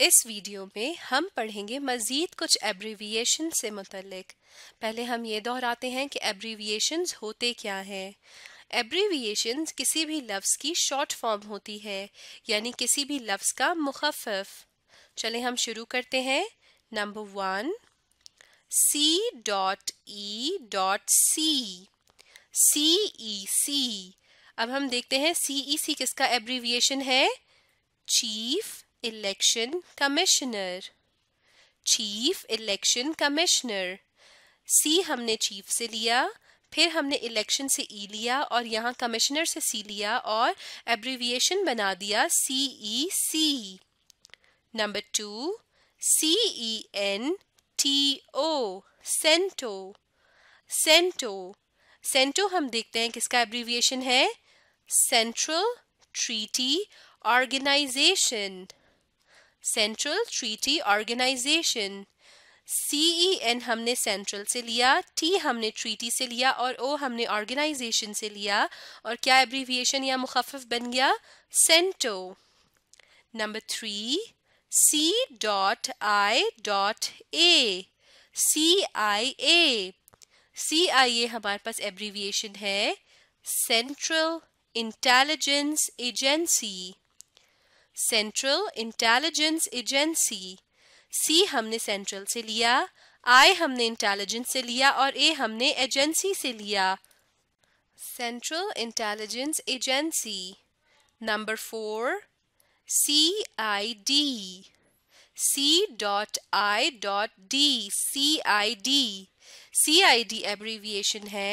इस वीडियो में हम पढ़ेंगे मज़ीद कुछ एब्रीविएशन से मुतलिक पहले हम ये दोहराते हैं कि एब्रीविएशन होते क्या हैं एब्रीविएशन किसी भी लफ्ज़ की शॉर्ट फॉर्म होती है यानी किसी भी लफ्ज़ का मुखफ़ चले हम शुरू करते हैं number one C dot E dot C C E C अब हम देखते हैं सी ई सी किसका एब्रीविएशन है chief election commissioner chief election commissioner c हमने chief से लिया फिर हमने इलेक्शन से ई e लिया और यहाँ कमिश्नर से सी लिया और abbreviation बना दिया C E C number two C E N T O CENTO CENTO CENTO हम देखते हैं किसका एब्रीविएशन है central treaty organisation central treaty organisation C E N हमने सेंट्रल से लिया टी हमने ट्रीटी से लिया और ओ हमने ऑर्गेनाइजेशन से लिया और क्या एब्रीविएशन या मुखफ बन गया CENTO number three C dot I dot A C I A C I A हमारे पास एब्रीविएशन है central intelligence agency central intelligence agency C हमने सेंट्रल से लिया आई हमने इंटेलिजेंस से लिया और ए हमने एजेंसी से लिया central intelligence agency number four C I D C dot dot I D C I D C I D abbreviation है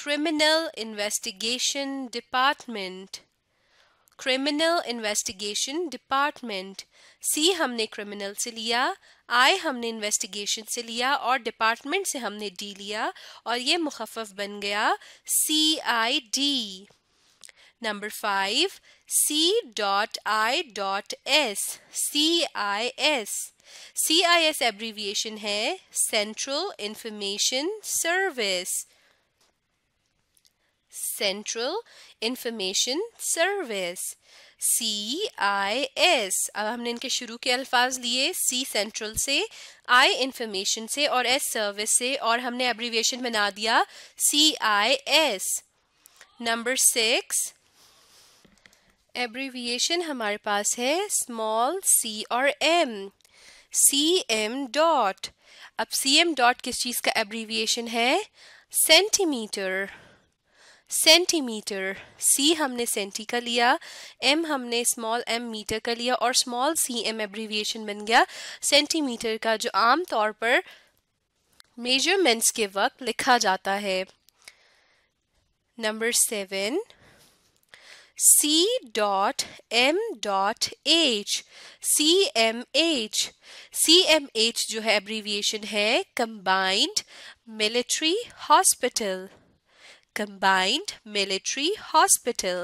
criminal investigation department criminal investigation department C हमने क्रिमिनल से लिया आई हमने इन्वेस्टिगेशन से लिया और डिपार्टमेंट से हमने डी लिया और ये मुखफ़ बन गया C I D number five C dot I dot S C I S C I S abbreviation है central information service central information service C I S अब हमने इनके शुरू के अल्फाज लिए सी सेंट्रल से आई इंफॉर्मेशन से और एस सर्विस से और हमने एब्रीवेशन बना दिया C I S number six abbreviation हमारे पास है स्मॉल सी और एम सी एम डॉट अब सी एम डॉट किस चीज़ का एब्रीविएशन है सेंटीमीटर सेंटीमीटर सी हमने सेंटी का लिया एम हमने स्मॉल एम मीटर का लिया और स्मॉल सी एम एब्रीविएशन बन गया सेंटीमीटर का जो आम तौर पर मेजरमेंट्स के वक्त लिखा जाता है number seven C C M H C M H जो है एब्रीविएशन है combined military hospital combined military hospital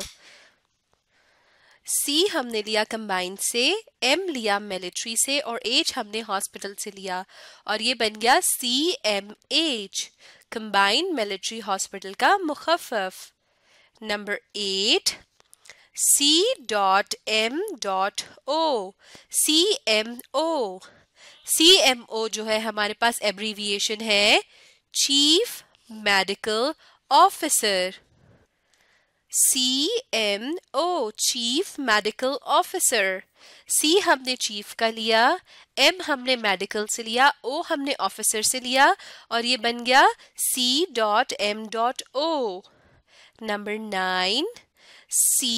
C हमने लिया कंबाइंड से एम लिया मिलिट्री से और एच हमने हॉस्पिटल से लिया और ये बन गया C M H combined military hospital का मुखफ number eight C dot M dot O C M O C M O जो है हमारे पास एब्रीविएशन है chief medical officer CMO chief medical officer C हमने चीफ का लिया एम हमने मेडिकल से लिया ओ हमने ऑफिसर से लिया और ये बन गया C dot M dot O number nine C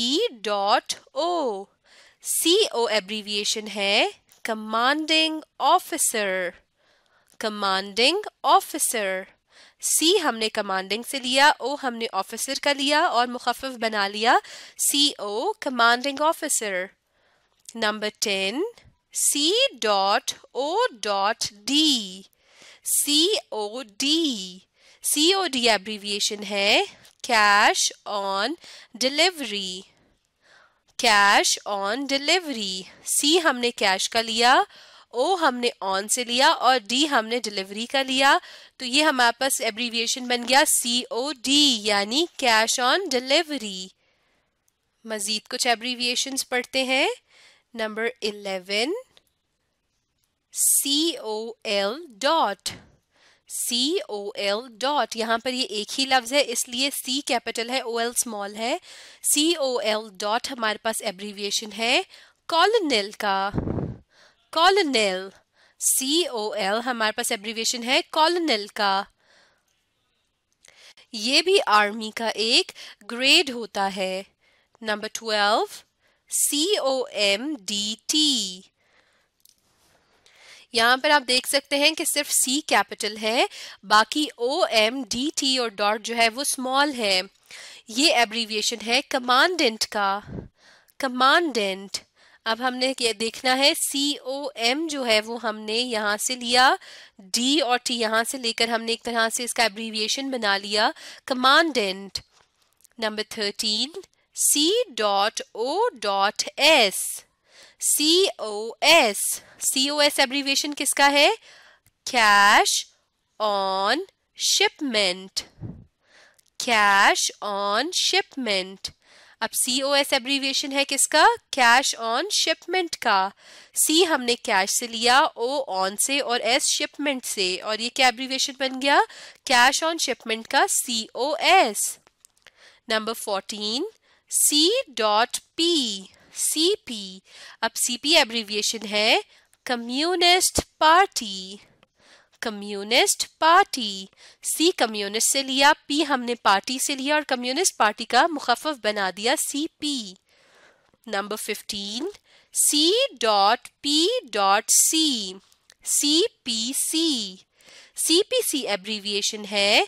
dot O C O abbreviation है commanding officer commanding officer C हमने कमांडिंग से लिया ओ हमने ऑफिसर का लिया और मुखफ बना लिया C O commanding officer number ten C dot O dot D C O D C O D abbreviation है cash on delivery cash on delivery C हमने कैश का लिया ओ हमने ऑन से लिया और डी हमने डिलीवरी का लिया तो ये हमारे पास एब्रीविएशन बन गया सी ओ डी यानी कैश ऑन डिलीवरी मज़ीद कुछ एब्रीविएशंस पढ़ते हैं number eleven C O L dot C O L dot यहाँ पर ये एक ही लफ्ज़ है इसलिए सी कैपिटल है ओ एल स्मॉल है सी ओ एल डॉट हमारे पास एब्रीविएशन है कॉलनल का कॉलोनल सी ओ एल हमारे पास एब्रीविएशन है कॉलोनल का ये भी आर्मी का एक ग्रेड होता है number twelve C O M D T यहां पर आप देख सकते हैं कि सिर्फ सी कैपिटल है बाकी ओ एम डी टी और डॉट जो है वो स्मॉल है ये एब्रीविएशन है कमांडेंट का कमांडेंट अब हमने देखना है सी ओ एम जो है वो हमने यहाँ से लिया डी और टी यहाँ से लेकर हमने एक तरह से इसका एब्रीविएशन बना लिया commandant number thirteen C dot O dot S C O S C O S abbreviation किसका है cash on shipment cash on shipment अब सी ओ एस एब्रीविएशन है किसका कैश ऑन शिपमेंट का सी हमने कैश से लिया ओ ऑन से और एस शिपमेंट से और ये क्या एब्रीविएशन बन गया कैश ऑन शिपमेंट का C O S number fourteen C dot P C P अब सी पी एब्रीविएशन है communist party communist party C communist से लिया पी हमने पार्टी से लिया और कम्युनिस्ट पार्टी का मुखफ बना दिया C P number fifteen C dot P dot C C P C C P C abbreviation है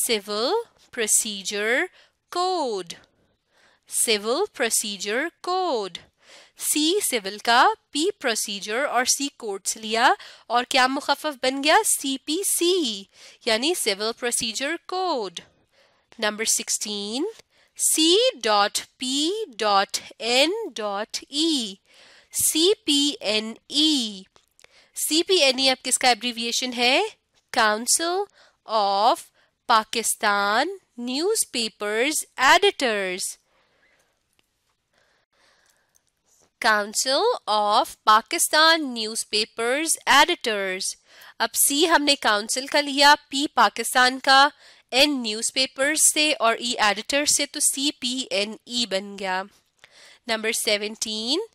civil procedure code civil procedure code C civil का पी प्रोसीजर और सी कोर्ट्स लिया और क्या मुखफ बन गया सी पी सी यानी civil procedure code number sixteen C dot P dot N dot E C P N E C P N E अब किसका एब्रीविएशन है council of Pakistan newspapers editors council of Pakistan newspapers editors अब C हमने council का लिया P Pakistan का N newspapers से और ई e एडिटर्स से तो सी पी एन ई बन गया नंबर सेवेंटीन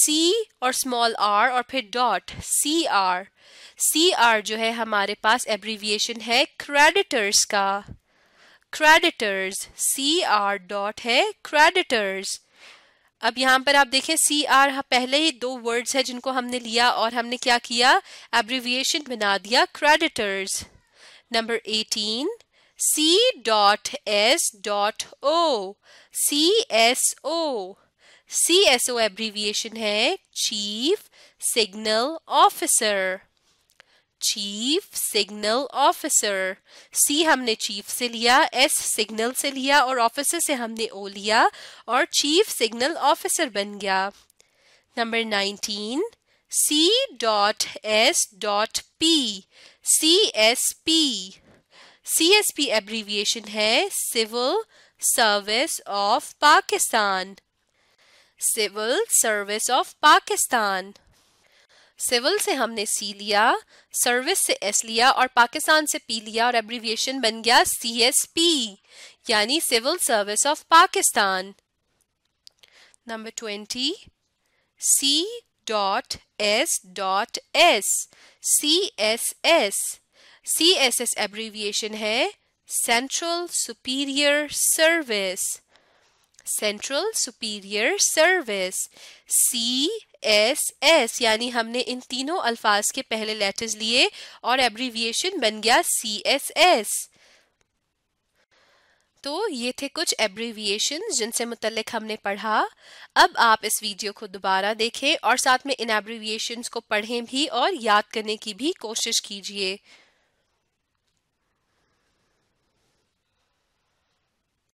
सी और स्मॉल आर और फिर dot C R C R जो है हमारे पास एब्रीविएशन है क्रेडिटर्स का क्रेडिटर्स सी आर डॉट है क्रेडिटर्स अब यहाँ पर आप देखें सी आर पहले ही दो वर्ड्स है जिनको हमने लिया और हमने क्या किया एब्रीविएशन बना दिया creditors number eighteen C dot S dot O C S O C S O abbreviation है chief signal officer chief signal officer C हमने चीफ से लिया एस सिग्नल से लिया और ऑफिसर से हमने ओ लिया और चीफ सिग्नल ऑफिसर बन गया number nineteen C dot S dot P C S P C S P abbreviation है civil service of Pakistan civil service of Pakistan civil से हमने सी लिया सर्विस से एस लिया और पाकिस्तान से पी लिया और एब्रीविएशन बन गया सी एस पी यानी civil service of Pakistan number twenty C dot S dot S C S S C S S abbreviation है central superior service central superior service C S S यानी हमने इन तीनों अल्फाज के पहले लेटर्स लिए और एब्रीविएशन बन गया सी एस एस तो ये थे कुछ एब्रीविएशन जिनसे मुतलक हमने पढ़ा अब आप इस वीडियो को दोबारा देखें और साथ में इन एब्रीविएशन को पढ़ें भी और याद करने की भी कोशिश कीजिए